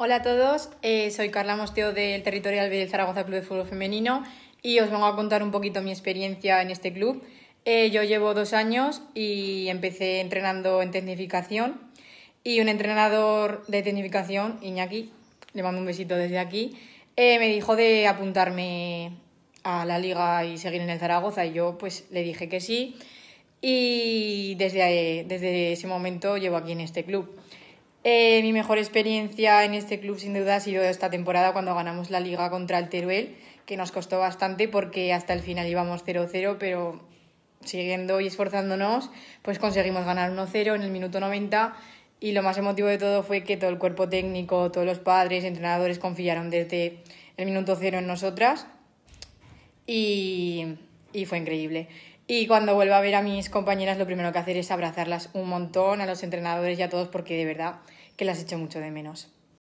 Hola a todos, eh, soy Carla Mosteo del Territorial del Zaragoza Club de Fútbol Femenino y os vengo a contar un poquito mi experiencia en este club. Eh, yo llevo dos años y empecé entrenando en tecnificación y un entrenador de tecnificación, Iñaki, le mando un besito desde aquí, eh, me dijo de apuntarme a la liga y seguir en el Zaragoza y yo pues le dije que sí y desde, desde ese momento llevo aquí en este club. Eh, mi mejor experiencia en este club sin duda ha sido esta temporada cuando ganamos la liga contra el Teruel, que nos costó bastante porque hasta el final íbamos 0-0, pero siguiendo y esforzándonos, pues conseguimos ganar 1-0 en el minuto 90 y lo más emotivo de todo fue que todo el cuerpo técnico, todos los padres, entrenadores confiaron desde el minuto 0 en nosotras y y fue increíble. Y cuando vuelva a ver a mis compañeras, lo primero que hacer es abrazarlas un montón, a los entrenadores y a todos, porque de verdad que las echo mucho de menos.